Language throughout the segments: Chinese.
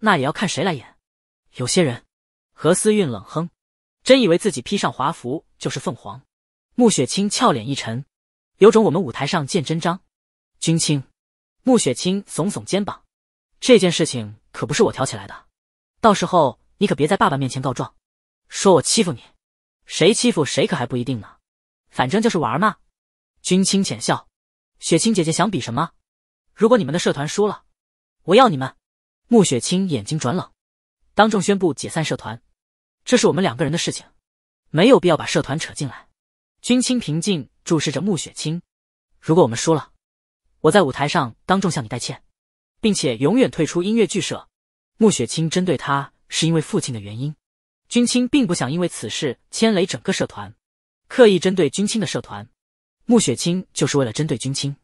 那也要看谁来演。有些人，何思韵冷哼，真以为自己披上华服就是凤凰？穆雪清俏脸一沉，有种我们舞台上见真章。君清，穆雪清耸耸肩膀，这件事情可不是我挑起来的，到时候你可别在爸爸面前告状，说我欺负你。谁欺负谁可还不一定呢，反正就是玩嘛。君清浅笑，雪清姐姐想比什么？如果你们的社团输了，我要你们。穆雪清眼睛转冷，当众宣布解散社团。这是我们两个人的事情，没有必要把社团扯进来。君清平静注视着穆雪清。如果我们输了，我在舞台上当众向你道歉，并且永远退出音乐剧社。穆雪清针对他是因为父亲的原因，君清并不想因为此事牵累整个社团，刻意针对君清的社团。穆雪清就是为了针对君清，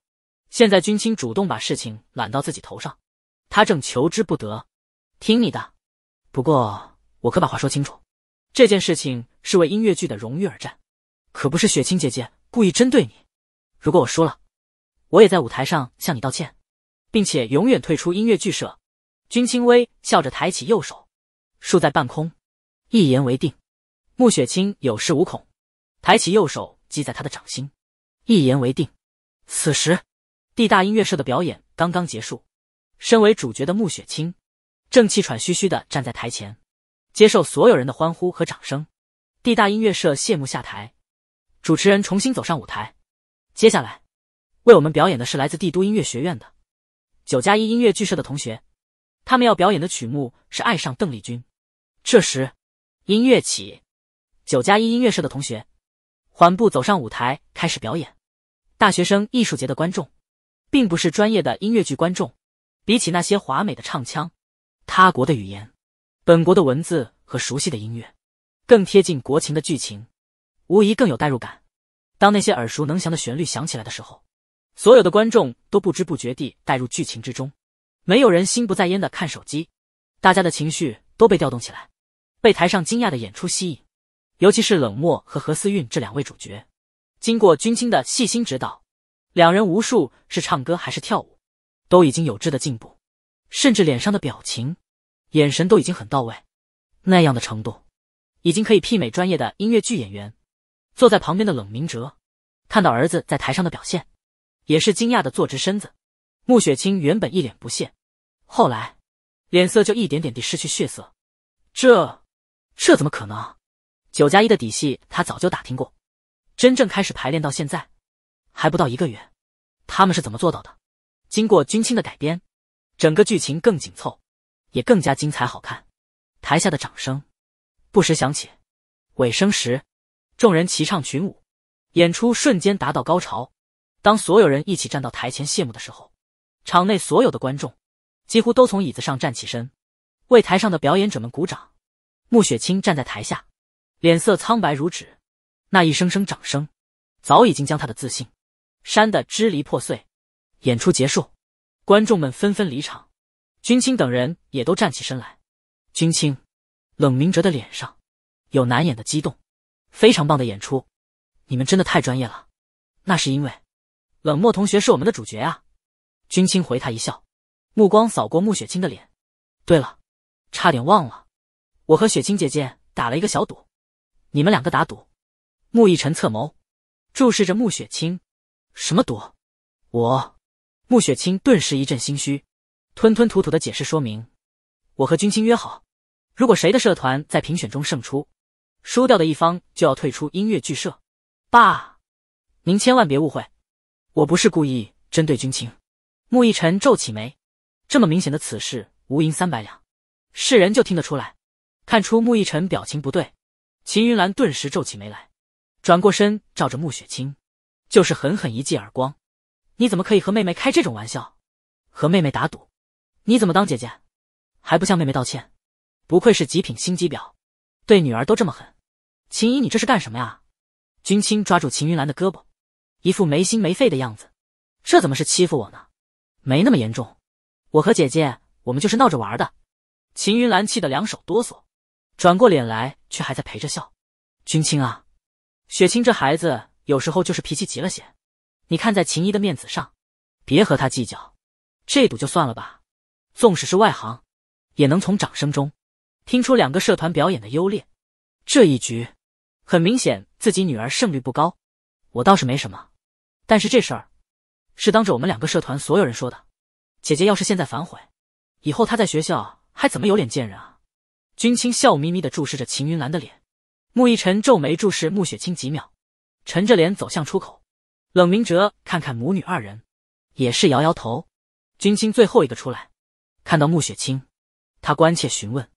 现在君清主动把事情揽到自己头上。他正求之不得，听你的。不过我可把话说清楚，这件事情是为音乐剧的荣誉而战，可不是雪清姐姐故意针对你。如果我输了，我也在舞台上向你道歉，并且永远退出音乐剧社。君清微笑着抬起右手，竖在半空，一言为定。穆雪清有恃无恐，抬起右手击在他的掌心，一言为定。此时，地大音乐社的表演刚刚结束。身为主角的穆雪清，正气喘吁吁的站在台前，接受所有人的欢呼和掌声。地大音乐社谢幕下台，主持人重新走上舞台。接下来为我们表演的是来自帝都音乐学院的九加一音乐剧社的同学，他们要表演的曲目是《爱上邓丽君》。这时，音乐起，九加一音乐社的同学缓步走上舞台，开始表演。大学生艺术节的观众，并不是专业的音乐剧观众。比起那些华美的唱腔，他国的语言，本国的文字和熟悉的音乐，更贴近国情的剧情，无疑更有代入感。当那些耳熟能详的旋律响起来的时候，所有的观众都不知不觉地带入剧情之中，没有人心不在焉的看手机，大家的情绪都被调动起来，被台上惊讶的演出吸引。尤其是冷漠和何思韵这两位主角，经过君青的细心指导，两人无数是唱歌还是跳舞。都已经有质的进步，甚至脸上的表情、眼神都已经很到位，那样的程度，已经可以媲美专业的音乐剧演员。坐在旁边的冷明哲看到儿子在台上的表现，也是惊讶的坐直身子。穆雪清原本一脸不屑，后来脸色就一点点地失去血色。这这怎么可能？九加一的底细他早就打听过，真正开始排练到现在，还不到一个月，他们是怎么做到的？经过君青的改编，整个剧情更紧凑，也更加精彩好看。台下的掌声不时响起，尾声时，众人齐唱群舞，演出瞬间达到高潮。当所有人一起站到台前谢幕的时候，场内所有的观众几乎都从椅子上站起身，为台上的表演者们鼓掌。穆雪清站在台下，脸色苍白如纸，那一声声掌声，早已经将他的自信扇得支离破碎。演出结束，观众们纷纷离场，君清等人也都站起身来。君清，冷明哲的脸上有难掩的激动，非常棒的演出，你们真的太专业了。那是因为，冷漠同学是我们的主角啊。君清回他一笑，目光扫过穆雪清的脸。对了，差点忘了，我和雪清姐姐打了一个小赌，你们两个打赌。穆逸晨侧眸，注视着穆雪清。什么赌？我。穆雪清顿时一阵心虚，吞吞吐吐的解释说明：“我和军清约好，如果谁的社团在评选中胜出，输掉的一方就要退出音乐剧社。爸，您千万别误会，我不是故意针对军清。”穆逸晨皱起眉，这么明显的此事无银三百两，是人就听得出来。看出穆逸晨表情不对，秦云兰顿时皱起眉来，转过身照着穆雪清就是狠狠一记耳光。你怎么可以和妹妹开这种玩笑，和妹妹打赌，你怎么当姐姐，还不向妹妹道歉？不愧是极品心机婊，对女儿都这么狠。秦姨，你这是干什么呀？君清抓住秦云兰的胳膊，一副没心没肺的样子，这怎么是欺负我呢？没那么严重，我和姐姐我们就是闹着玩的。秦云兰气得两手哆嗦，转过脸来却还在陪着笑。君清啊，雪清这孩子有时候就是脾气急了些。你看在秦怡的面子上，别和他计较，这赌就算了吧。纵使是外行，也能从掌声中听出两个社团表演的优劣。这一局，很明显自己女儿胜率不高。我倒是没什么，但是这事儿是当着我们两个社团所有人说的。姐姐要是现在反悔，以后她在学校还怎么有脸见人啊？君清笑眯眯的注视着秦云兰的脸，穆逸晨皱眉注视穆雪清几秒，沉着脸走向出口。冷明哲看看母女二人，也是摇摇头。君清最后一个出来，看到穆雪清，他关切询问：“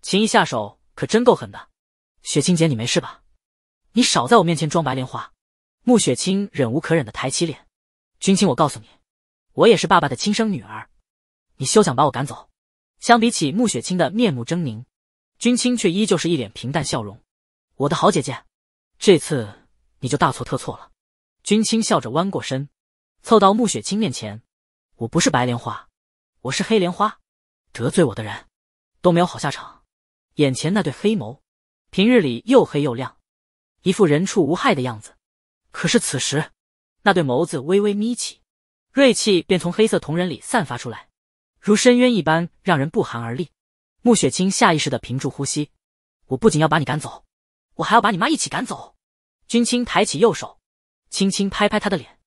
秦毅下手可真够狠的，雪清姐你没事吧？”你少在我面前装白莲花！穆雪清忍无可忍的抬起脸：“君清，我告诉你，我也是爸爸的亲生女儿，你休想把我赶走。”相比起穆雪清的面目狰狞，君清却依旧是一脸平淡笑容：“我的好姐姐，这次你就大错特错了。”君清笑着弯过身，凑到穆雪清面前：“我不是白莲花，我是黑莲花。得罪我的人都没有好下场。”眼前那对黑眸，平日里又黑又亮，一副人畜无害的样子。可是此时，那对眸子微微眯起，锐气便从黑色瞳仁里散发出来，如深渊一般，让人不寒而栗。穆雪清下意识的屏住呼吸：“我不仅要把你赶走，我还要把你妈一起赶走。”君清抬起右手。轻轻拍拍他的脸，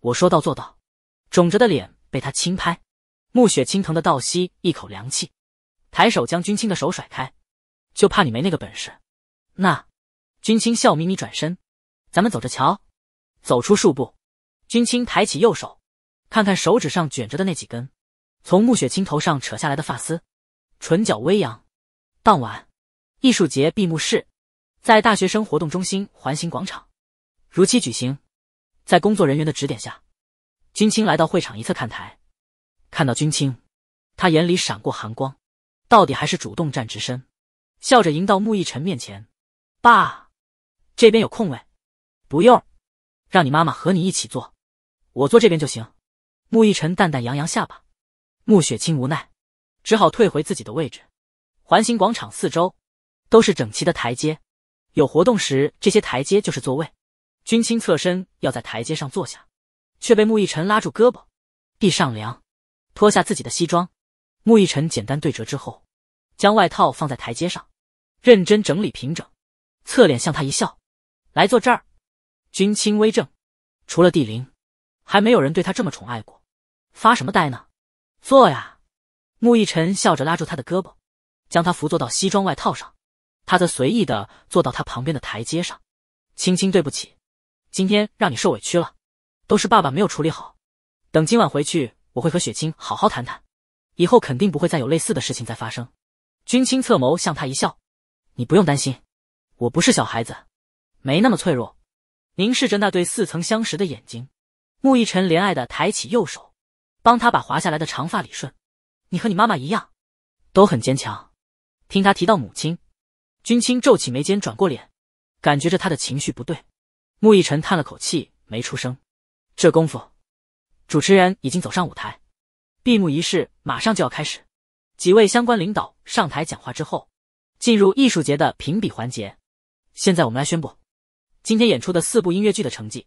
我说到做到，肿着的脸被他轻拍，暮雪倾疼的倒吸一口凉气，抬手将军青的手甩开，就怕你没那个本事。那，君青笑眯眯转身，咱们走着瞧。走出数步，君青抬起右手，看看手指上卷着的那几根从暮雪清头上扯下来的发丝，唇角微扬。当晚，艺术节闭幕式在大学生活动中心环形广场。如期举行，在工作人员的指点下，君青来到会场一侧看台。看到君青，他眼里闪过寒光，到底还是主动站直身，笑着迎到穆逸晨面前：“爸，这边有空位，不用，让你妈妈和你一起坐，我坐这边就行。”穆逸晨淡淡扬扬下巴，穆雪清无奈，只好退回自己的位置。环形广场四周都是整齐的台阶，有活动时，这些台阶就是座位。君清侧身要在台阶上坐下，却被穆逸尘拉住胳膊。地上凉，脱下自己的西装。穆逸尘简单对折之后，将外套放在台阶上，认真整理平整，侧脸向他一笑：“来坐这儿。”君清微怔，除了帝陵，还没有人对他这么宠爱过。发什么呆呢？坐呀！穆逸尘笑着拉住他的胳膊，将他扶坐到西装外套上，他则随意的坐到他旁边的台阶上，轻轻对不起。今天让你受委屈了，都是爸爸没有处理好。等今晚回去，我会和雪清好好谈谈，以后肯定不会再有类似的事情再发生。君清侧眸向他一笑，你不用担心，我不是小孩子，没那么脆弱。凝视着那对似曾相识的眼睛，穆逸晨怜爱的抬起右手，帮他把滑下来的长发理顺。你和你妈妈一样，都很坚强。听他提到母亲，君清皱起眉间，转过脸，感觉着他的情绪不对。穆逸辰叹了口气，没出声。这功夫，主持人已经走上舞台，闭幕仪式马上就要开始。几位相关领导上台讲话之后，进入艺术节的评比环节。现在我们来宣布今天演出的四部音乐剧的成绩。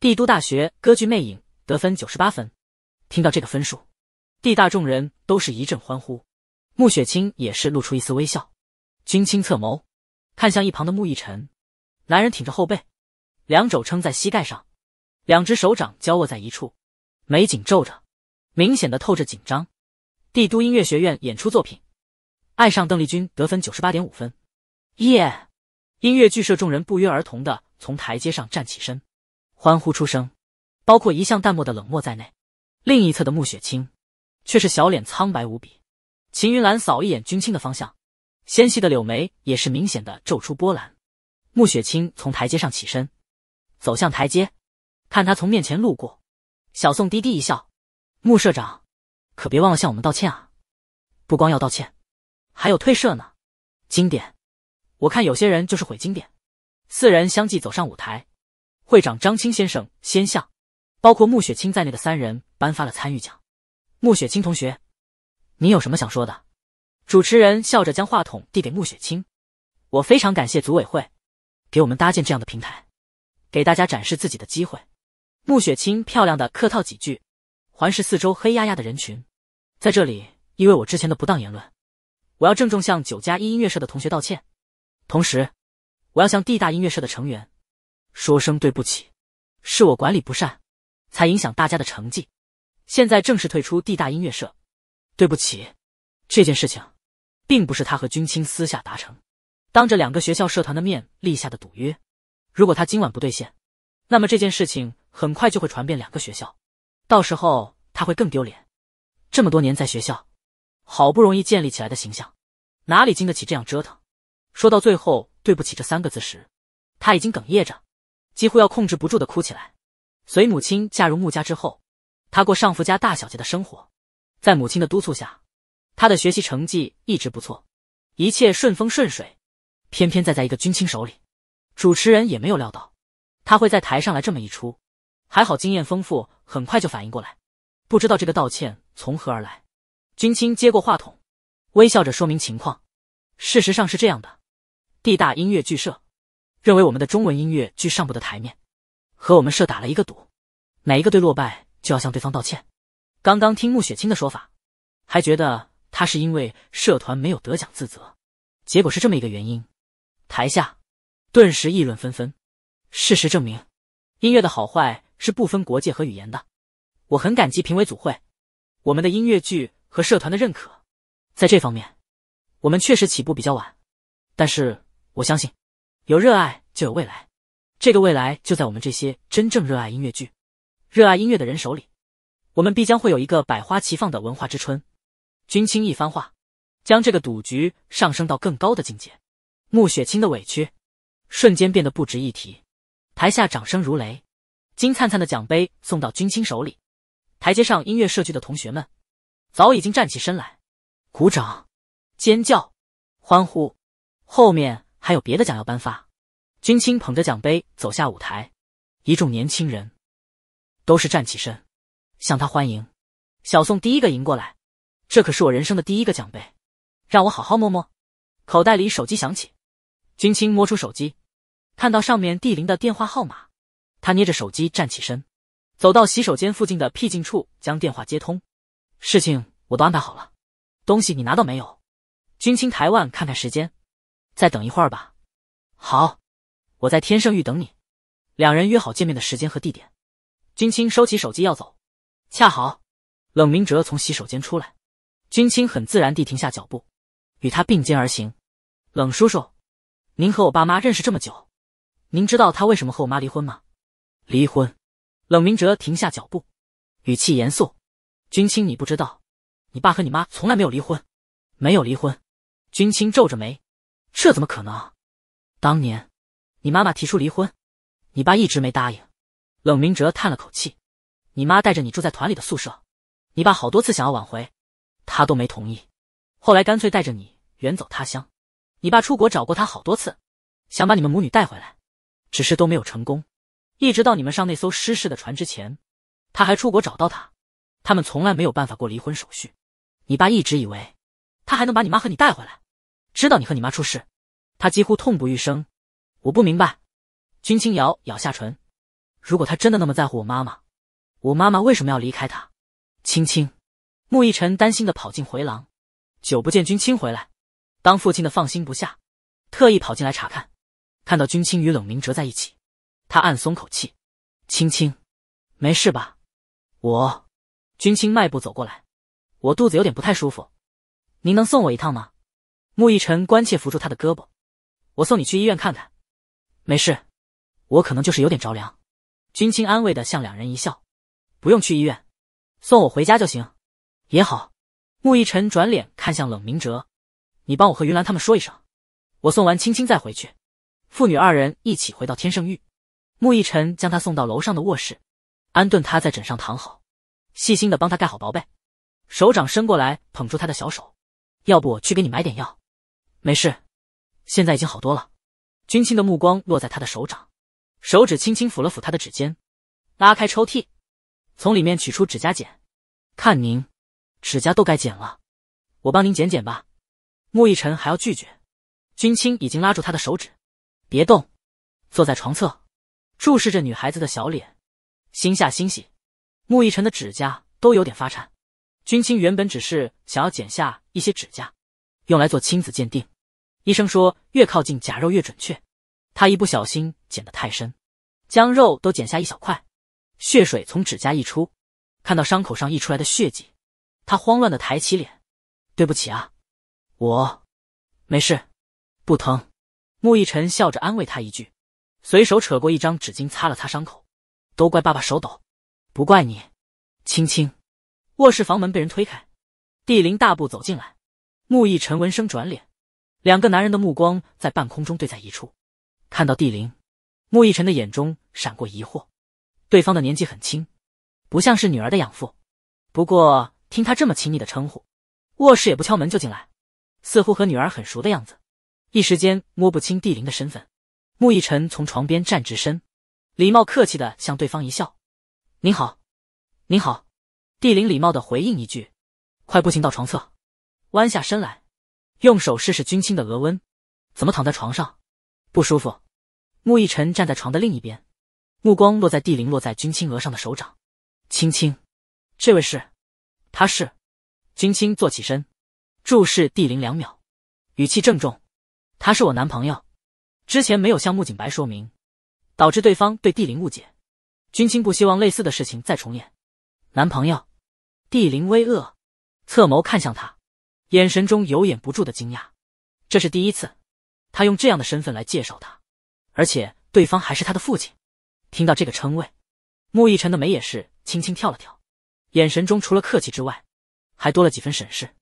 帝都大学歌剧《魅影》得分九十八分。听到这个分数，帝大众人都是一阵欢呼。穆雪清也是露出一丝微笑，君清侧眸看向一旁的穆逸辰，男人挺着后背。两肘撑在膝盖上，两只手掌交握在一处，眉紧皱着，明显的透着紧张。帝都音乐学院演出作品《爱上邓丽君》得分九十八点五分，耶！音乐剧社众人不约而同的从台阶上站起身，欢呼出声，包括一向淡漠的冷漠在内。另一侧的穆雪清却是小脸苍白无比。秦云岚扫一眼君清的方向，纤细的柳眉也是明显的皱出波澜。穆雪清从台阶上起身。走向台阶，看他从面前路过，小宋低低一笑。穆社长，可别忘了向我们道歉啊！不光要道歉，还有退社呢。经典，我看有些人就是毁经典。四人相继走上舞台，会长张青先生先向包括穆雪清在内的三人颁发了参与奖。穆雪清同学，你有什么想说的？主持人笑着将话筒递给穆雪清。我非常感谢组委会，给我们搭建这样的平台。给大家展示自己的机会。穆雪清漂亮的客套几句，环视四周黑压压的人群，在这里，因为我之前的不当言论，我要郑重向九加一音乐社的同学道歉，同时，我要向地大音乐社的成员说声对不起，是我管理不善，才影响大家的成绩。现在正式退出地大音乐社，对不起。这件事情，并不是他和君清私下达成，当着两个学校社团的面立下的赌约。如果他今晚不兑现，那么这件事情很快就会传遍两个学校，到时候他会更丢脸。这么多年在学校，好不容易建立起来的形象，哪里经得起这样折腾？说到最后“对不起”这三个字时，他已经哽咽着，几乎要控制不住的哭起来。随母亲嫁入穆家之后，她过上夫家大小姐的生活，在母亲的督促下，她的学习成绩一直不错，一切顺风顺水，偏偏在在一个军亲手里。主持人也没有料到，他会在台上来这么一出，还好经验丰富，很快就反应过来。不知道这个道歉从何而来。君清接过话筒，微笑着说明情况。事实上是这样的，地大音乐剧社认为我们的中文音乐剧上不得台面，和我们社打了一个赌，哪一个队落败就要向对方道歉。刚刚听穆雪清的说法，还觉得他是因为社团没有得奖自责，结果是这么一个原因。台下。顿时议论纷纷。事实证明，音乐的好坏是不分国界和语言的。我很感激评委组会、我们的音乐剧和社团的认可。在这方面，我们确实起步比较晚，但是我相信，有热爱就有未来。这个未来就在我们这些真正热爱音乐剧、热爱音乐的人手里。我们必将会有一个百花齐放的文化之春。君清一番话，将这个赌局上升到更高的境界。穆雪清的委屈。瞬间变得不值一提，台下掌声如雷，金灿灿的奖杯送到军青手里，台阶上音乐社区的同学们早已经站起身来，鼓掌、尖叫、欢呼。后面还有别的奖要颁发，军青捧着奖杯走下舞台，一众年轻人都是站起身向他欢迎。小宋第一个迎过来，这可是我人生的第一个奖杯，让我好好摸摸。口袋里手机响起，军青摸出手机。看到上面地灵的电话号码，他捏着手机站起身，走到洗手间附近的僻静处，将电话接通。事情我都安排好了，东西你拿到没有？君清抬腕看看时间，再等一会儿吧。好，我在天圣域等你。两人约好见面的时间和地点。君清收起手机要走，恰好冷明哲从洗手间出来，君清很自然地停下脚步，与他并肩而行。冷叔叔，您和我爸妈认识这么久。您知道他为什么和我妈离婚吗？离婚。冷明哲停下脚步，语气严肃：“君清，你不知道，你爸和你妈从来没有离婚，没有离婚。”君清皱着眉：“这怎么可能？当年，你妈妈提出离婚，你爸一直没答应。”冷明哲叹了口气：“你妈带着你住在团里的宿舍，你爸好多次想要挽回，他都没同意。后来干脆带着你远走他乡，你爸出国找过他好多次，想把你们母女带回来。”只是都没有成功，一直到你们上那艘失事的船之前，他还出国找到他，他们从来没有办法过离婚手续。你爸一直以为，他还能把你妈和你带回来。知道你和你妈出事，他几乎痛不欲生。我不明白，君清瑶咬下唇，如果他真的那么在乎我妈妈，我妈妈为什么要离开他？青青，穆逸晨担心的跑进回廊，久不见君青回来，当父亲的放心不下，特意跑进来查看。看到君清与冷明哲在一起，他暗松口气。青青，没事吧？我，君清迈步走过来，我肚子有点不太舒服，您能送我一趟吗？穆逸晨关切扶住他的胳膊，我送你去医院看看。没事，我可能就是有点着凉。君清安慰的向两人一笑，不用去医院，送我回家就行。也好。穆逸晨转脸看向冷明哲，你帮我和云兰他们说一声，我送完青青再回去。父女二人一起回到天圣域，穆一晨将他送到楼上的卧室，安顿他在枕上躺好，细心的帮他盖好薄被，手掌伸过来捧住他的小手，要不我去给你买点药？没事，现在已经好多了。君清的目光落在他的手掌，手指轻轻抚了抚他的指尖，拉开抽屉，从里面取出指甲剪，看您，指甲都该剪了，我帮您剪剪吧。穆一晨还要拒绝，君清已经拉住他的手指。别动，坐在床侧，注视着女孩子的小脸，心下欣喜。穆逸晨的指甲都有点发颤。君清原本只是想要剪下一些指甲，用来做亲子鉴定。医生说越靠近假肉越准确。他一不小心剪得太深，将肉都剪下一小块，血水从指甲溢出。看到伤口上溢出来的血迹，他慌乱的抬起脸：“对不起啊，我没事，不疼。”穆逸晨笑着安慰他一句，随手扯过一张纸巾擦了擦伤口。都怪爸爸手抖，不怪你，青青。卧室房门被人推开，帝林大步走进来。穆逸晨闻声转脸，两个男人的目光在半空中对在一处。看到帝林，穆逸晨的眼中闪过疑惑。对方的年纪很轻，不像是女儿的养父。不过听他这么亲昵的称呼，卧室也不敲门就进来，似乎和女儿很熟的样子。一时间摸不清帝陵的身份，穆逸尘从床边站直身，礼貌客气的向对方一笑：“您好。”“您好。”帝陵礼貌的回应一句：“快步行到床侧，弯下身来，用手试试君清的额温。怎么躺在床上，不舒服？”穆逸尘站在床的另一边，目光落在帝陵落在君清额上的手掌。卿卿，这位是，他是。君清坐起身，注视帝陵两秒，语气郑重。他是我男朋友，之前没有向穆景白说明，导致对方对帝陵误解。君清不希望类似的事情再重演。男朋友，帝陵微愕，侧眸看向他，眼神中有掩不住的惊讶。这是第一次，他用这样的身份来介绍他，而且对方还是他的父亲。听到这个称谓，穆逸晨的眉也是轻轻跳了跳，眼神中除了客气之外，还多了几分审视。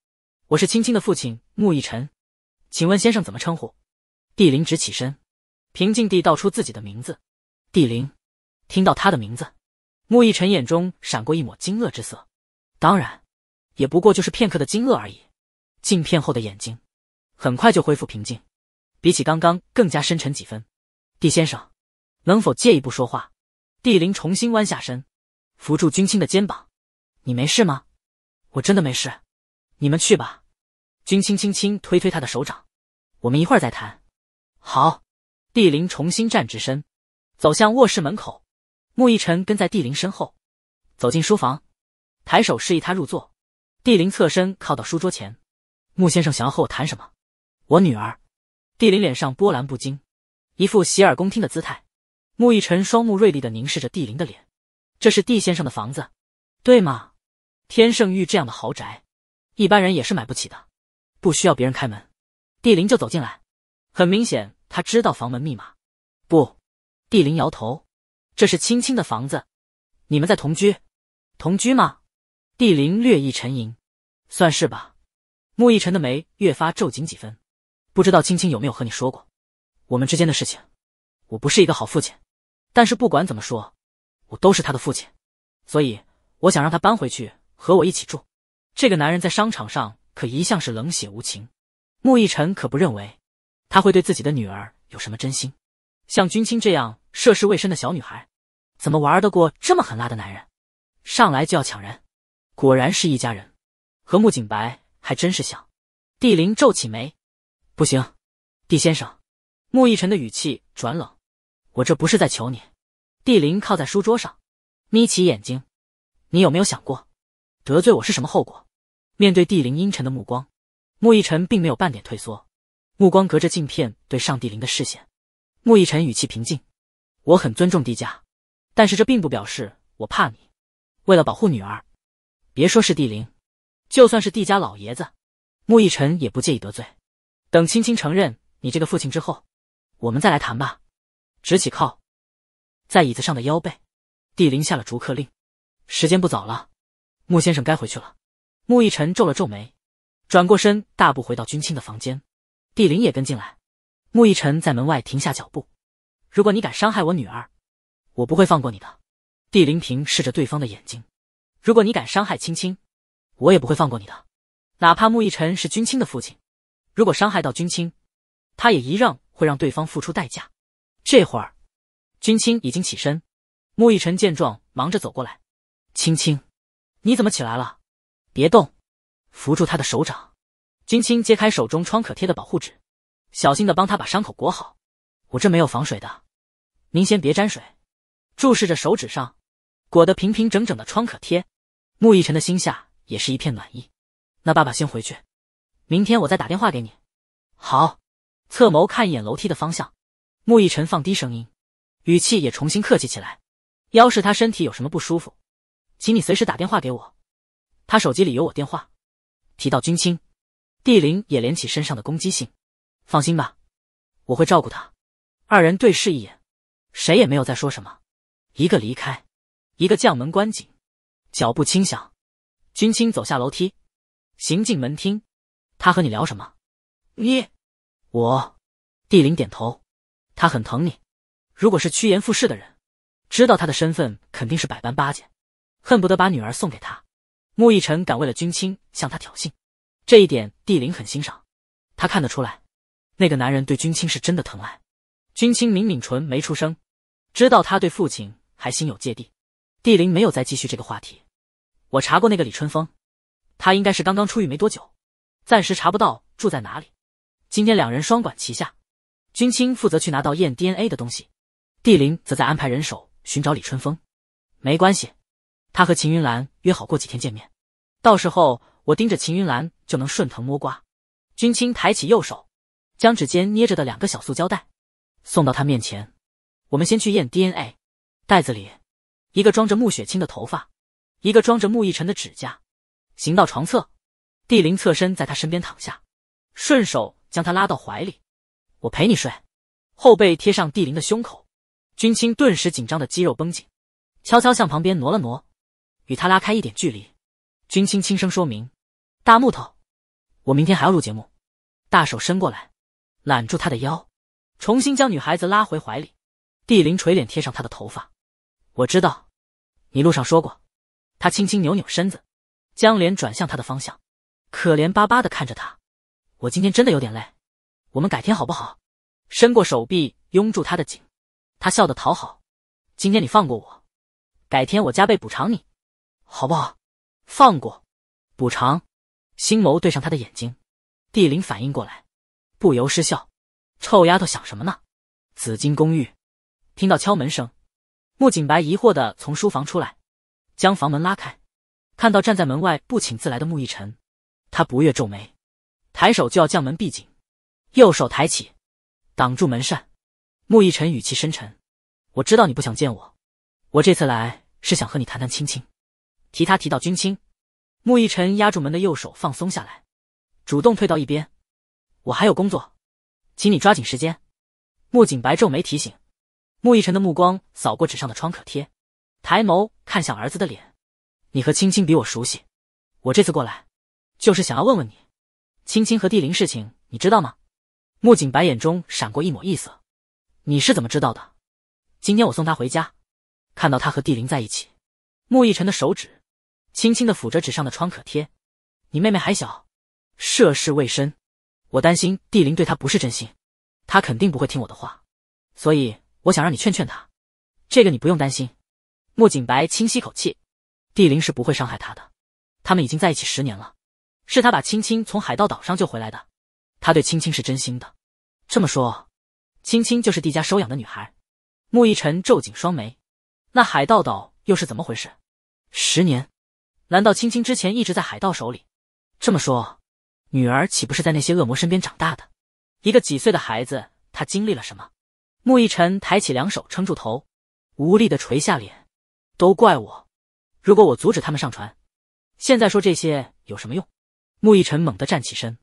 我是青青的父亲，穆逸晨。请问先生怎么称呼？帝灵直起身，平静地道出自己的名字。帝灵，听到他的名字，沐逸尘眼中闪过一抹惊愕之色，当然，也不过就是片刻的惊愕而已。镜片后的眼睛很快就恢复平静，比起刚刚更加深沉几分。帝先生，能否借一步说话？帝灵重新弯下身，扶住君清的肩膀：“你没事吗？我真的没事，你们去吧。”君清轻轻推推他的手掌，我们一会儿再谈。好，帝林重新站直身，走向卧室门口。穆逸尘跟在帝林身后，走进书房，抬手示意他入座。帝林侧身靠到书桌前。穆先生想要和我谈什么？我女儿。帝林脸上波澜不惊，一副洗耳恭听的姿态。穆逸尘双目锐利的凝视着帝林的脸。这是帝先生的房子，对吗？天圣域这样的豪宅，一般人也是买不起的。不需要别人开门，帝林就走进来。很明显，他知道房门密码。不，帝林摇头，这是青青的房子。你们在同居？同居吗？帝林略一沉吟，算是吧。穆逸尘的眉越发皱紧几分，不知道青青有没有和你说过我们之间的事情。我不是一个好父亲，但是不管怎么说，我都是他的父亲，所以我想让他搬回去和我一起住。这个男人在商场上。可一向是冷血无情，穆逸尘可不认为，他会对自己的女儿有什么真心。像君清这样涉世未深的小女孩，怎么玩得过这么狠辣的男人？上来就要抢人，果然是一家人，和穆景白还真是像。帝林皱起眉，不行，帝先生。穆逸尘的语气转冷，我这不是在求你。帝林靠在书桌上，眯起眼睛，你有没有想过，得罪我是什么后果？面对帝陵阴沉的目光，穆逸尘并没有半点退缩，目光隔着镜片对上帝陵的视线。穆逸尘语气平静：“我很尊重帝家，但是这并不表示我怕你。为了保护女儿，别说是帝陵，就算是帝家老爷子，穆逸尘也不介意得罪。等青青承认你这个父亲之后，我们再来谈吧。”直起靠在椅子上的腰背，帝陵下了逐客令：“时间不早了，穆先生该回去了。”穆逸尘皱了皱眉，转过身，大步回到君清的房间。帝林也跟进来。穆逸尘在门外停下脚步：“如果你敢伤害我女儿，我不会放过你的。”帝林平视着对方的眼睛：“如果你敢伤害青青，我也不会放过你的。哪怕穆逸尘是君清的父亲，如果伤害到君清，他也一样会让对方付出代价。”这会儿，君青已经起身。穆逸尘见状，忙着走过来：“青青，你怎么起来了？”别动，扶住他的手掌。君青揭开手中创可贴的保护纸，小心的帮他把伤口裹好。我这没有防水的，您先别沾水。注视着手指上裹得平平整整的创可贴，穆逸晨的心下也是一片暖意。那爸爸先回去，明天我再打电话给你。好。侧眸看一眼楼梯的方向，穆逸晨放低声音，语气也重新客气起来。要是他身体有什么不舒服，请你随时打电话给我。他手机里有我电话，提到军清，帝陵也连起身上的攻击性。放心吧，我会照顾他。二人对视一眼，谁也没有再说什么。一个离开，一个将门关紧，脚步轻响。军清走下楼梯，行进门厅。他和你聊什么？你，我。帝陵点头，他很疼你。如果是趋炎附势的人，知道他的身份，肯定是百般巴结，恨不得把女儿送给他。穆逸尘敢为了君清向他挑衅，这一点帝林很欣赏。他看得出来，那个男人对君清是真的疼爱。君清抿抿唇，没出声，知道他对父亲还心有芥蒂。帝林没有再继续这个话题。我查过那个李春风，他应该是刚刚出狱没多久，暂时查不到住在哪里。今天两人双管齐下，君清负责去拿到验 DNA 的东西，帝林则在安排人手寻找李春风。没关系。他和秦云兰约好过几天见面，到时候我盯着秦云兰就能顺藤摸瓜。君清抬起右手，将指尖捏着的两个小塑胶袋送到他面前。我们先去验 DNA，袋子里，一个装着穆雪清的头发，一个装着穆逸尘的指甲。行到床侧，帝林侧身在他身边躺下，顺手将他拉到怀里，我陪你睡，后背贴上帝林的胸口。君清顿时紧张的肌肉绷紧，悄悄向旁边挪了挪。与他拉开一点距离，君清轻声说明：“大木头，我明天还要录节目。”大手伸过来，揽住他的腰，重新将女孩子拉回怀里。帝林垂脸贴上他的头发，我知道，你路上说过。他轻轻扭扭身子，将脸转向他的方向，可怜巴巴的看着他。我今天真的有点累，我们改天好不好？伸过手臂拥住他的颈，他笑得讨好。今天你放过我，改天我加倍补偿你。好不好？放过，补偿。星眸对上他的眼睛，帝灵反应过来，不由失笑。臭丫头想什么呢？紫金公寓，听到敲门声，穆景白疑惑的从书房出来，将房门拉开，看到站在门外不请自来的穆逸晨，他不悦皱眉，抬手就要将门闭紧，右手抬起，挡住门扇。穆逸晨语气深沉：“我知道你不想见我，我这次来是想和你谈谈亲情。”提他提到军青，穆逸尘压住门的右手放松下来，主动退到一边。我还有工作，请你抓紧时间。穆景白皱眉提醒，穆逸尘的目光扫过纸上的创可贴，抬眸看向儿子的脸。你和青青比我熟悉，我这次过来，就是想要问问你，青青和帝林事情你知道吗？穆景白眼中闪过一抹异色。你是怎么知道的？今天我送他回家，看到他和帝林在一起。穆逸尘的手指。轻轻的抚着纸上的创可贴，你妹妹还小，涉世未深，我担心帝灵对她不是真心，她肯定不会听我的话，所以我想让你劝劝她。这个你不用担心。穆景白轻吸口气，帝灵是不会伤害她的。他们已经在一起十年了，是他把青青从海盗岛上救回来的，他对青青是真心的。这么说，青青就是帝家收养的女孩。穆逸晨皱紧双眉，那海盗岛又是怎么回事？十年？难道青青之前一直在海盗手里？这么说，女儿岂不是在那些恶魔身边长大的？一个几岁的孩子，她经历了什么？穆逸尘抬起两手撑住头，无力的垂下脸。都怪我！如果我阻止他们上船，现在说这些有什么用？穆逸尘猛地站起身。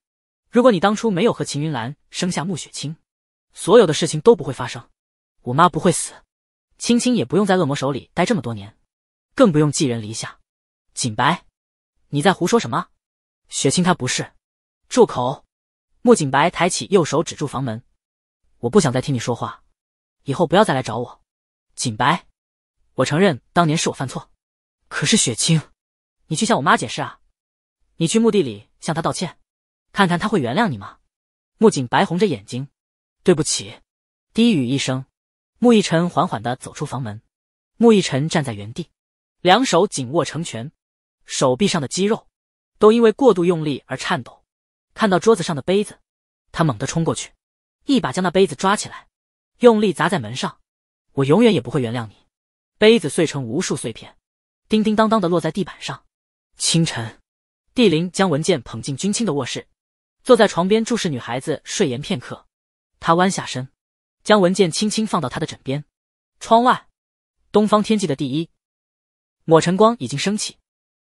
如果你当初没有和秦云兰生下穆雪清，所有的事情都不会发生。我妈不会死，青青也不用在恶魔手里待这么多年，更不用寄人篱下。景白，你在胡说什么？雪清他不是，住口！穆景白抬起右手，指住房门。我不想再听你说话，以后不要再来找我。景白，我承认当年是我犯错，可是雪清，你去向我妈解释啊！你去墓地里向她道歉，看看她会原谅你吗？穆景白红着眼睛，对不起，低语一声。穆逸晨缓缓地走出房门。穆逸晨站在原地，两手紧握成拳。手臂上的肌肉都因为过度用力而颤抖。看到桌子上的杯子，他猛地冲过去，一把将那杯子抓起来，用力砸在门上。我永远也不会原谅你。杯子碎成无数碎片，叮叮当当的落在地板上。清晨，帝林将文件捧进军清的卧室，坐在床边注视女孩子睡颜片刻。他弯下身，将文件轻轻放到她的枕边。窗外，东方天际的第一抹晨光已经升起。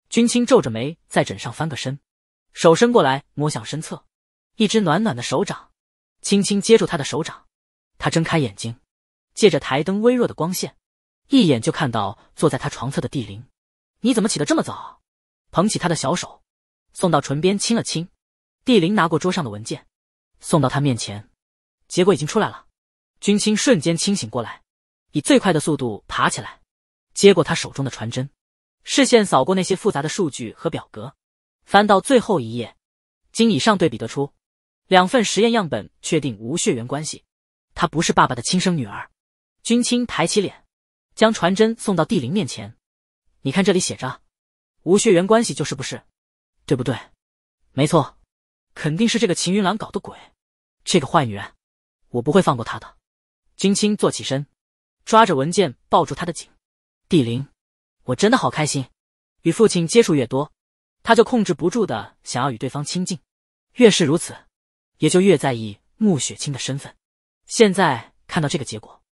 君清皱着眉，在枕上翻个身，手伸过来摸向身侧，一只暖暖的手掌，轻轻接住他的手掌。他睁开眼睛，借着台灯微弱的光线，一眼就看到坐在他床侧的帝林。你怎么起得这么早？捧起他的小手，送到唇边亲了亲。帝林拿过桌上的文件，送到他面前，结果已经出来了。君清瞬间清醒过来，以最快的速度爬起来，接过他手中的传真。视线扫过那些复杂的数据和表格，翻到最后一页。经以上对比得出，两份实验样本确定无血缘关系，她不是爸爸的亲生女儿。君清抬起脸，将传真送到帝林面前：“你看这里写着，无血缘关系就是不是？对不对？没错，肯定是这个秦云兰搞的鬼。这个坏女人，我不会放过她的。”君清坐起身，抓着文件抱住她的颈，帝林。我真的好开心，与父亲接触越多，他就控制不住的想要与对方亲近，越是如此，也就越在意穆雪清的身份。现在看到这个结果，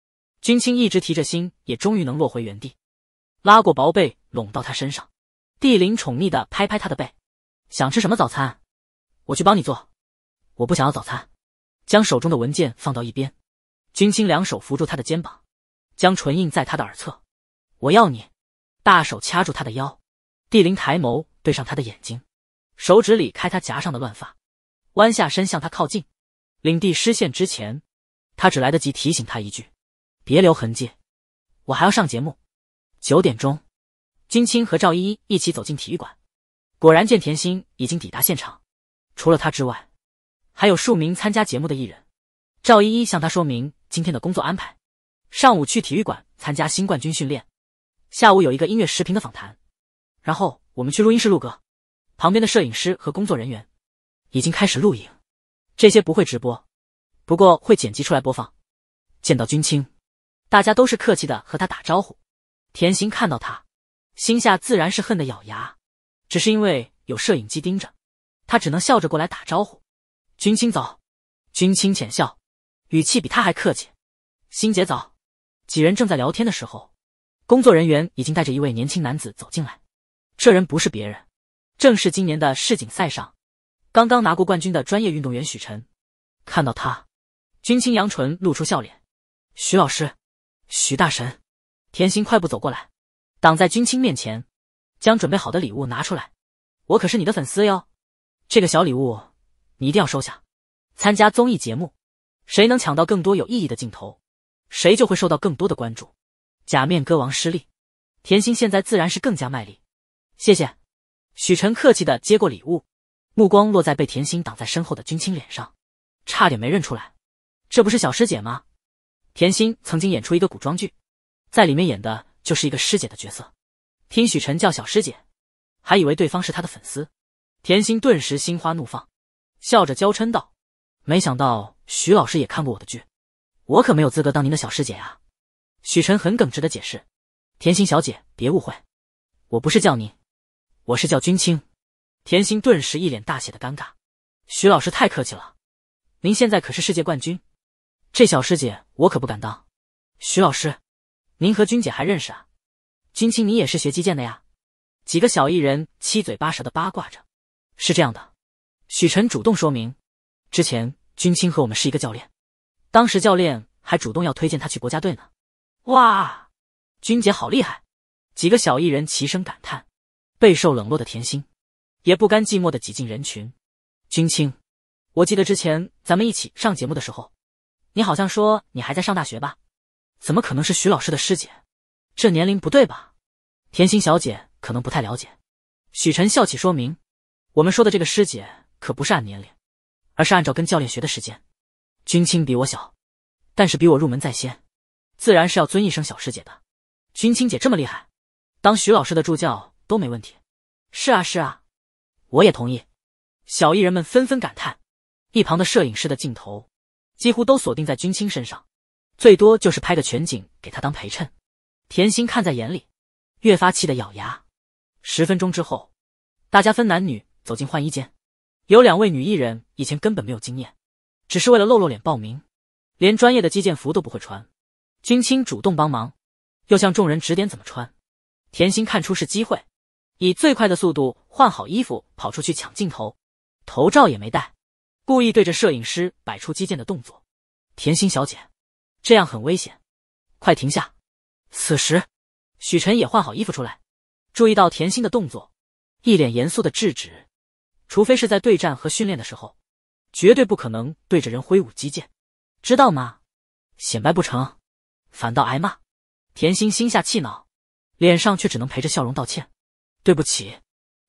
君清一直提着心也终于能落回原地，拉过薄被拢到他身上，帝灵宠溺的拍拍他的背，想吃什么早餐？我去帮你做。我不想要早餐，将手中的文件放到一边，君清两手扶住他的肩膀，将唇印在他的耳侧，我要你。大手掐住他的腰，帝灵抬眸对上他的眼睛，手指里开他颊上的乱发，弯下身向他靠近。领地失陷之前，他只来得及提醒他一句：“别留痕迹，我还要上节目。”九点钟，金青和赵依依一起走进体育馆，果然见甜心已经抵达现场。除了他之外，还有数名参加节目的艺人。赵依依向他说明今天的工作安排：上午去体育馆参加新冠军训练。下午有一个音乐视频的访谈，然后我们去录音室录歌。旁边的摄影师和工作人员已经开始录影，这些不会直播，不过会剪辑出来播放。见到君青，大家都是客气的和他打招呼。田心看到他，心下自然是恨得咬牙，只是因为有摄影机盯着，他只能笑着过来打招呼。君青早，君青浅笑，语气比他还客气。心姐早，几人正在聊天的时候。工作人员已经带着一位年轻男子走进来，这人不是别人，正是今年的世锦赛上刚刚拿过冠军的专业运动员许晨。看到他，军青扬唇露出笑脸：“许老师，许大神！”甜心快步走过来，挡在军青面前，将准备好的礼物拿出来：“我可是你的粉丝哟，这个小礼物你一定要收下。参加综艺节目，谁能抢到更多有意义的镜头，谁就会受到更多的关注。”假面歌王失利，甜心现在自然是更加卖力。谢谢，许晨客气的接过礼物，目光落在被甜心挡在身后的君青脸上，差点没认出来，这不是小师姐吗？甜心曾经演出一个古装剧，在里面演的就是一个师姐的角色，听许晨叫小师姐，还以为对方是他的粉丝。甜心顿时心花怒放，笑着娇嗔道：“没想到许老师也看过我的剧，我可没有资格当您的小师姐啊。”许晨很耿直的解释：“甜心小姐，别误会，我不是叫你，我是叫君清。”甜心顿时一脸大写的尴尬：“徐老师太客气了，您现在可是世界冠军，这小师姐我可不敢当。”徐老师，您和君姐还认识啊？君清，你也是学击剑的呀？几个小艺人七嘴八舌的八卦着：“是这样的。”许晨主动说明：“之前君清和我们是一个教练，当时教练还主动要推荐他去国家队呢。”哇，君姐好厉害！几个小艺人齐声感叹。备受冷落的甜心，也不甘寂寞的挤进人群。君清，我记得之前咱们一起上节目的时候，你好像说你还在上大学吧？怎么可能是徐老师的师姐？这年龄不对吧？甜心小姐可能不太了解。许晨笑起说明，我们说的这个师姐可不是按年龄，而是按照跟教练学的时间。君清比我小，但是比我入门在先。自然是要尊一声小师姐的，君清姐这么厉害，当徐老师的助教都没问题。是啊是啊，我也同意。小艺人们纷纷感叹，一旁的摄影师的镜头几乎都锁定在君清身上，最多就是拍个全景给她当陪衬。甜心看在眼里，越发气得咬牙。十分钟之后，大家分男女走进换衣间。有两位女艺人以前根本没有经验，只是为了露露脸报名，连专业的击剑服都不会穿。军青主动帮忙，又向众人指点怎么穿。甜心看出是机会，以最快的速度换好衣服跑出去抢镜头，头罩也没戴，故意对着摄影师摆出击剑的动作。甜心小姐，这样很危险，快停下！此时，许晨也换好衣服出来，注意到甜心的动作，一脸严肃的制止：“除非是在对战和训练的时候，绝对不可能对着人挥舞击剑，知道吗？显摆不成。”反倒挨骂，甜心心下气恼，脸上却只能陪着笑容道歉：“对不起。”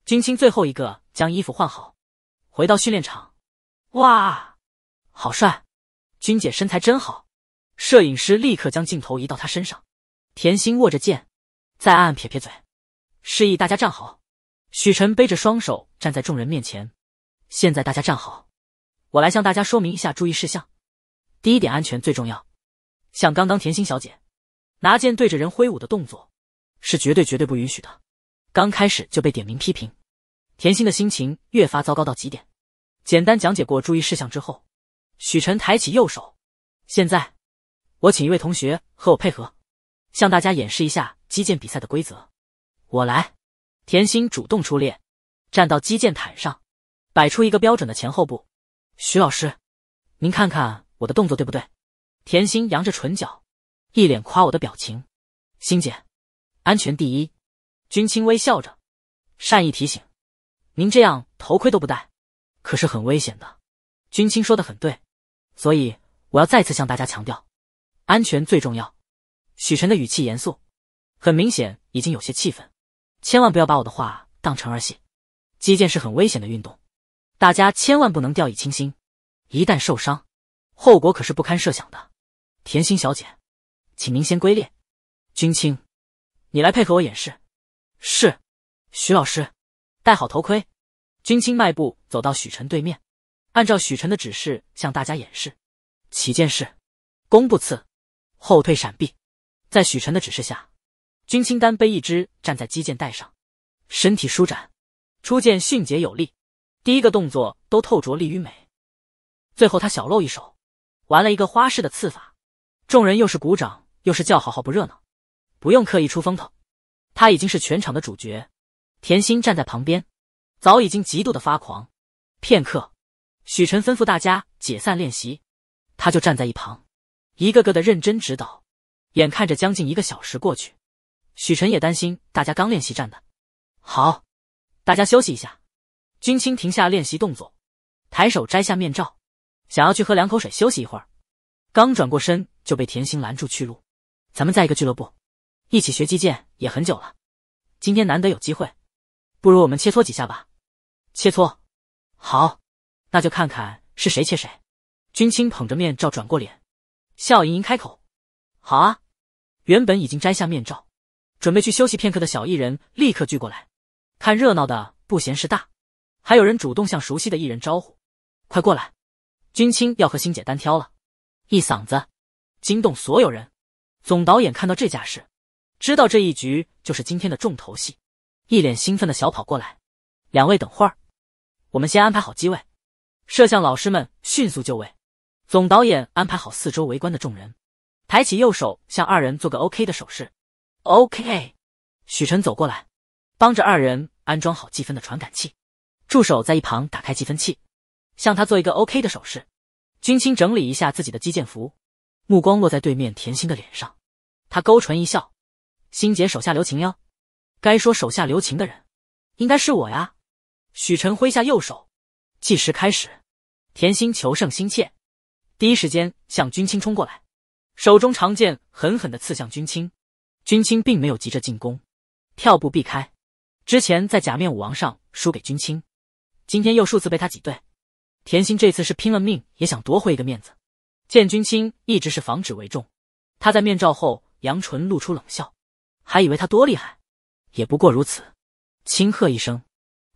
君清最后一个将衣服换好，回到训练场。哇，好帅，君姐身材真好！摄影师立刻将镜头移到他身上。甜心握着剑，在暗暗撇撇嘴，示意大家站好。许晨背着双手站在众人面前：“现在大家站好，我来向大家说明一下注意事项。第一点，安全最重要。”像刚刚甜心小姐拿剑对着人挥舞的动作，是绝对绝对不允许的。刚开始就被点名批评，甜心的心情越发糟糕到极点。简单讲解过注意事项之后，许晨抬起右手，现在，我请一位同学和我配合，向大家演示一下击剑比赛的规则。我来，甜心主动出列，站到击剑毯上，摆出一个标准的前后步。许老师，您看看我的动作对不对？甜心扬着唇角，一脸夸我的表情。心姐，安全第一。君清微笑着，善意提醒：“您这样头盔都不戴，可是很危险的。”君清说的很对，所以我要再次向大家强调，安全最重要。许晨的语气严肃，很明显已经有些气愤。千万不要把我的话当成儿戏。击剑是很危险的运动，大家千万不能掉以轻心，一旦受伤，后果可是不堪设想的。甜心小姐，请您先归列。君清，你来配合我演示。是，徐老师，戴好头盔。君清迈步走到许晨对面，按照许晨的指示向大家演示。起剑式，弓步刺，后退闪避。在许晨的指示下，君清单背一支站在击剑带上，身体舒展，出剑迅捷有力。第一个动作都透着力与美。最后他小露一手，玩了一个花式的刺法。众人又是鼓掌又是叫好，好不热闹。不用刻意出风头，他已经是全场的主角。甜心站在旁边，早已经极度的发狂。片刻，许晨吩咐大家解散练习，他就站在一旁，一个个的认真指导。眼看着将近一个小时过去，许晨也担心大家刚练习站的，好，大家休息一下。君清停下练习动作，抬手摘下面罩，想要去喝两口水休息一会儿，刚转过身。就被甜心拦住去路。咱们在一个俱乐部，一起学击剑也很久了。今天难得有机会，不如我们切磋几下吧。切磋，好，那就看看是谁切谁。君清捧着面罩转过脸，笑盈盈开口：“好啊。”原本已经摘下面罩，准备去休息片刻的小艺人立刻聚过来，看热闹的不嫌事大，还有人主动向熟悉的艺人招呼：“快过来，君清要和星姐单挑了！”一嗓子。惊动所有人，总导演看到这架势，知道这一局就是今天的重头戏，一脸兴奋的小跑过来。两位等会儿，我们先安排好机位，摄像老师们迅速就位。总导演安排好四周围观的众人，抬起右手向二人做个 OK 的手势。OK，许晨走过来，帮着二人安装好计分的传感器，助手在一旁打开计分器，向他做一个 OK 的手势。军清整理一下自己的击剑服。目光落在对面甜心的脸上，他勾唇一笑：“心姐手下留情哟，该说手下留情的人，应该是我呀。”许辰挥下右手，计时开始。甜心求胜心切，第一时间向君清冲过来，手中长剑狠狠地刺向君清。君清并没有急着进攻，跳步避开。之前在假面武王上输给君清，今天又数次被他挤兑，甜心这次是拼了命也想夺回一个面子。见君清一直是防止为重，他在面罩后扬唇露出冷笑，还以为他多厉害，也不过如此。轻喝一声，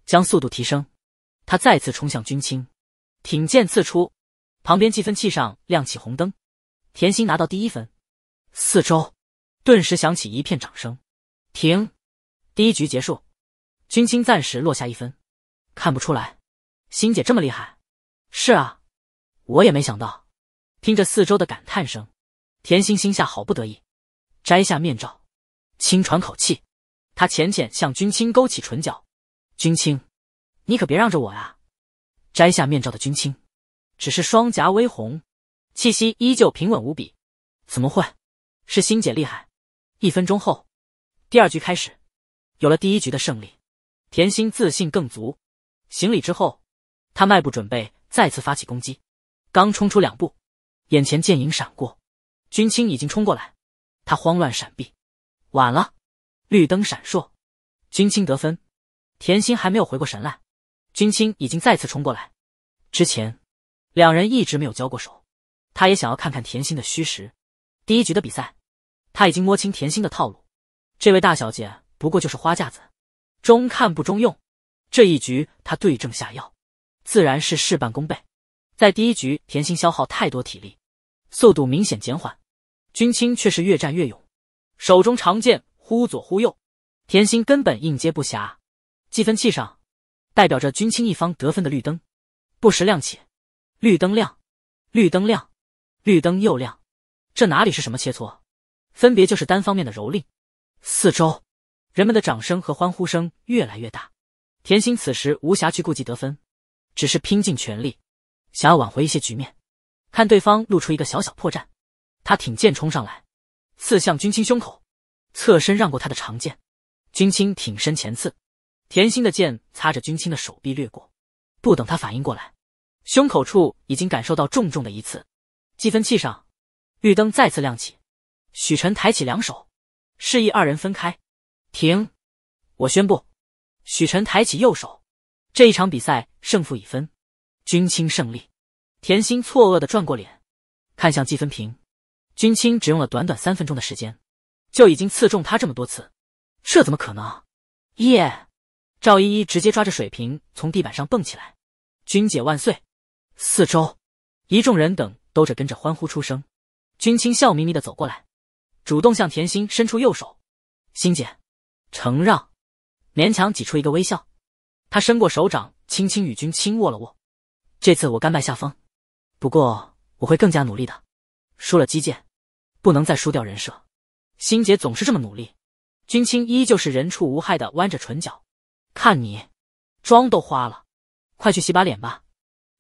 将速度提升，他再次冲向君清，挺剑刺出，旁边计分器上亮起红灯，甜心拿到第一分。四周顿时响起一片掌声。停，第一局结束，君清暂时落下一分。看不出来，欣姐这么厉害。是啊，我也没想到。听着四周的感叹声，甜心心下好不得意，摘下面罩，轻喘口气，他浅浅向君清勾起唇角：“君清，你可别让着我呀。”摘下面罩的君清，只是双颊微红，气息依旧平稳无比。怎么会？是心姐厉害。一分钟后，第二局开始。有了第一局的胜利，甜心自信更足。行礼之后，他迈步准备再次发起攻击。刚冲出两步。眼前剑影闪过，军青已经冲过来，他慌乱闪避，晚了，绿灯闪烁，军青得分。甜心还没有回过神来，军青已经再次冲过来。之前两人一直没有交过手，他也想要看看甜心的虚实。第一局的比赛，他已经摸清甜心的套路，这位大小姐不过就是花架子，中看不中用。这一局他对症下药，自然是事半功倍。在第一局，甜心消耗太多体力。速度明显减缓，军青却是越战越勇，手中长剑忽左忽右，甜心根本应接不暇。计分器上，代表着军青一方得分的绿灯，不时亮起。绿灯亮，绿灯亮，绿灯又亮。这哪里是什么切磋，分别就是单方面的蹂躏。四周，人们的掌声和欢呼声越来越大。甜心此时无暇去顾及得分，只是拼尽全力，想要挽回一些局面。看对方露出一个小小破绽，他挺剑冲上来，刺向君清胸口，侧身让过他的长剑。君清挺身前刺，甜心的剑擦着君清的手臂掠过，不等他反应过来，胸口处已经感受到重重的一刺。计分器上绿灯再次亮起，许晨抬起两手，示意二人分开。停，我宣布，许晨抬起右手，这一场比赛胜负已分，君清胜利。甜心错愕的转过脸，看向季分瓶，君清只用了短短三分钟的时间，就已经刺中他这么多次，这怎么可能？耶！赵依依直接抓着水瓶从地板上蹦起来，君姐万岁！四周一众人等都着跟着欢呼出声。君清笑眯眯的走过来，主动向甜心伸出右手，心姐，承让。勉强挤出一个微笑，他伸过手掌，轻轻与君清握了握。这次我甘拜下风。不过我会更加努力的，输了击剑，不能再输掉人设。心姐总是这么努力，君清依旧是人畜无害的弯着唇角，看你，妆都花了，快去洗把脸吧。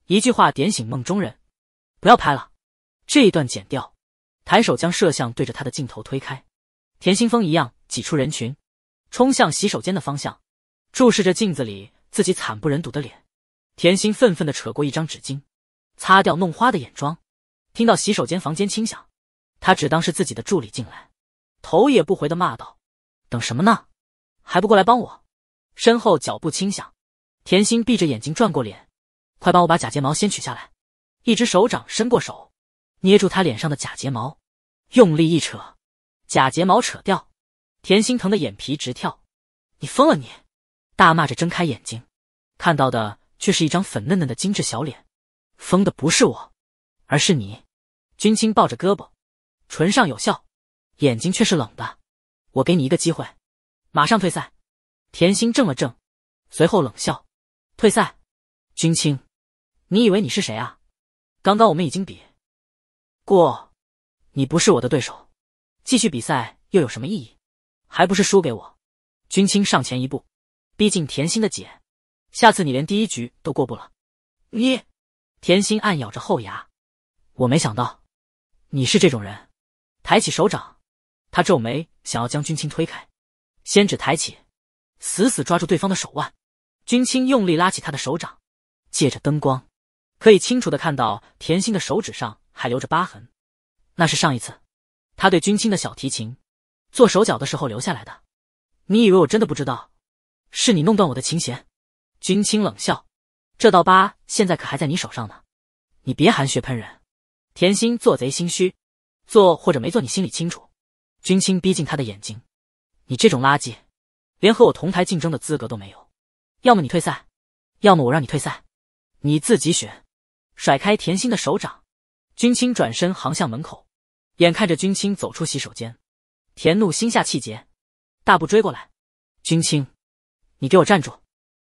一句话点醒梦中人，不要拍了，这一段剪掉。抬手将摄像对着他的镜头推开，田心风一样挤出人群，冲向洗手间的方向，注视着镜子里自己惨不忍睹的脸。甜心愤愤的扯过一张纸巾。擦掉弄花的眼妆，听到洗手间房间轻响，他只当是自己的助理进来，头也不回的骂道：“等什么呢？还不过来帮我！”身后脚步轻响，甜心闭着眼睛转过脸：“快帮我把假睫毛先取下来。”一只手掌伸过手，捏住他脸上的假睫毛，用力一扯，假睫毛扯掉。甜心疼的眼皮直跳：“你疯了你！”大骂着睁开眼睛，看到的却是一张粉嫩嫩的精致小脸。疯的不是我，而是你。君清抱着胳膊，唇上有笑，眼睛却是冷的。我给你一个机会，马上退赛。甜心怔了怔，随后冷笑：“退赛，君清，你以为你是谁啊？刚刚我们已经比过，你不是我的对手，继续比赛又有什么意义？还不是输给我。”君清上前一步，逼近甜心的姐：“下次你连第一局都过不了。”你。甜心暗咬着后牙，我没想到你是这种人。抬起手掌，他皱眉，想要将军青推开。先指抬起，死死抓住对方的手腕。军青用力拉起他的手掌，借着灯光，可以清楚的看到甜心的手指上还留着疤痕，那是上一次他对军青的小提琴做手脚的时候留下来的。你以为我真的不知道？是你弄断我的琴弦。军青冷笑。这道疤现在可还在你手上呢，你别含血喷人。甜心做贼心虚，做或者没做你心里清楚。君清逼近他的眼睛，你这种垃圾，连和我同台竞争的资格都没有。要么你退赛，要么我让你退赛，你自己选。甩开甜心的手掌，君清转身航向门口。眼看着君清走出洗手间，甜怒心下气结，大步追过来。君清，你给我站住！